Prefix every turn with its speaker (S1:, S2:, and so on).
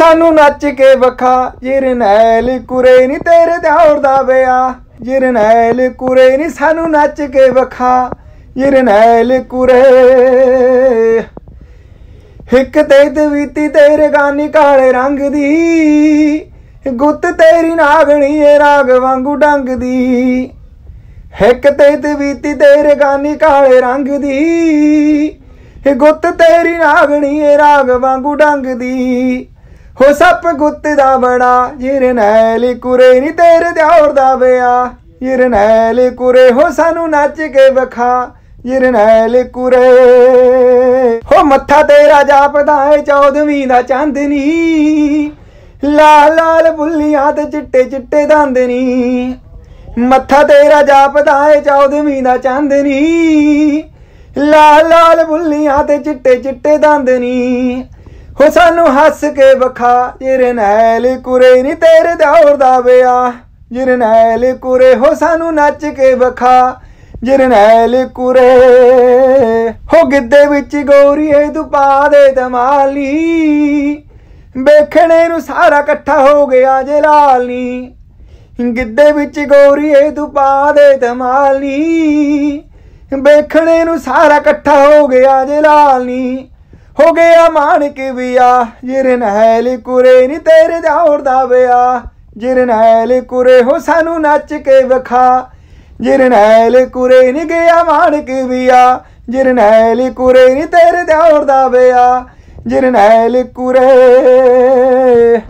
S1: ਸਾਨੂੰ ਨੱਚ ਕੇ ਵਖਾ ਜਿਰਨੈਲ ਕੁਰੇ ਨਹੀਂ ਤੇਰੇ ਦੌਰ ਦਾ ਵਿਆ ਜਿਰਨੈਲ ਕੁਰੇ ਨਹੀਂ ਸਾਨੂੰ ਨੱਚ ਕੇ ਵਖਾ ਜਿਰਨੈਲ ਕੁਰੇ ਇੱਕ ਤੇਤ ਵੀਤੀ ਤੇਰੇ ਗਾਨੀ ਕਾਲੇ ਰੰਗ ਦੀ ਗੁੱਤ ਤੇਰੀ ਨਾਗਣੀ ਏ ਰਾਗ ਵਾਂਗੂ ਡੰਗ ਦੀ ਇੱਕ ਤੇਤ ਵੀਤੀ ਤੇਰੇ ਗਾਨੀ ਕਾਲੇ ਰੰਗ ਦੀ ਗੁੱਤ ਤੇਰੀ ਨਾਗਣੀ ਏ ਰਾਗ ਵਾਂਗੂ ਡੰਗ ਦੀ ਹੋ ਸੱਪ ਗੁੱਤ ਦਾ ਬਣਾ ਨੈਲੀ ਕੁਰੇ ਨੀ ਤੇਰੇ ਦਿਓਰ ਦਾ ਵਿਆ ਨੈਲੀ ਕੁਰੇ ਹੋ ਸਾਨੂੰ ਨੱਚ ਕੇ ਵਖਾ ਨੈਲੀ ਕੁਰੇ ਹੋ ਮੱਥਾ ਤੇਰਾ ਜਾਪਦਾ ਏ 14ਵੀਂ ਦਾ ਚਾਂਦਨੀ ਲਾਲ ਲਾਲ ਬੁੱਲੀਆਂ ਤੇ ਚਿੱਟੇ ਚਿੱਟੇ ਦੰਦਨੀ ਮੱਥਾ ਤੇਰਾ ਜਾਪਦਾ ਏ 14ਵੀਂ ਦਾ ਚਾਂਦਨੀ ਲਾਲ ਲਾਲ ਬੁੱਲੀਆਂ ਤੇ ਚਿੱਟੇ ਚਿੱਟੇ ਦੰਦਨੀ ਹੋ ਸਾਨੂੰ ਹੱਸ ਕੇ ਵਖਾ ਨੈਲ ਕੁਰੇ ਨੀ ਤੇਰੇ ਦੌਰ ਦਾ ਵਿਆਹ ਨੈਲ ਕੁਰੇ ਹੋ ਸਾਨੂੰ ਨੱਚ ਕੇ ਵਖਾ ਨੈਲ ਕੁਰੇ ਹੋ ਗਿੱਦੇ ਵਿੱਚ ਗੋਰੀਏ ਤੂੰ ਪਾ ਦੇ ਦਮਾਲੀ ਵੇਖਣੇ ਨੂੰ ਸਾਰਾ ਇਕੱਠਾ ਹੋ ਗਿਆ ਜੇ ਲਾਲੀ ਗਿੱਦੇ ਵਿੱਚ ਗੋਰੀਏ ਤੂੰ ਪਾ ਦੇ ਦਮਾਲੀ ਵੇਖਣੇ ਨੂੰ ਸਾਰਾ ਇਕੱਠਾ ਹੋ ਗਿਆ ਜੇ ਲਾਲੀ ਹੋ ਗਿਆ ਮਾਨਕ ਵਿਆ ਜਿਰਨੈਲ ਕੁਰੇ ਨੀ ਤੇਰੇ ਦੌੜ ਦਾ ਵਿਆ ਜਿਰਨੈਲ ਕੁਰੇ ਹੋ ਸਾਨੂੰ ਨੱਚ ਕੇ ਵਖਾ ਜਿਰਨੈਲ ਕੁਰੇ ਨੀ ਗਿਆ ਮਾਨਕ ਵਿਆ ਜਿਰਨੈਲ ਕੁਰੇ ਨੀ ਤੇਰੇ ਦੌੜ ਦਾ ਵਿਆ ਜਿਰਨੈਲ ਕੁਰੇ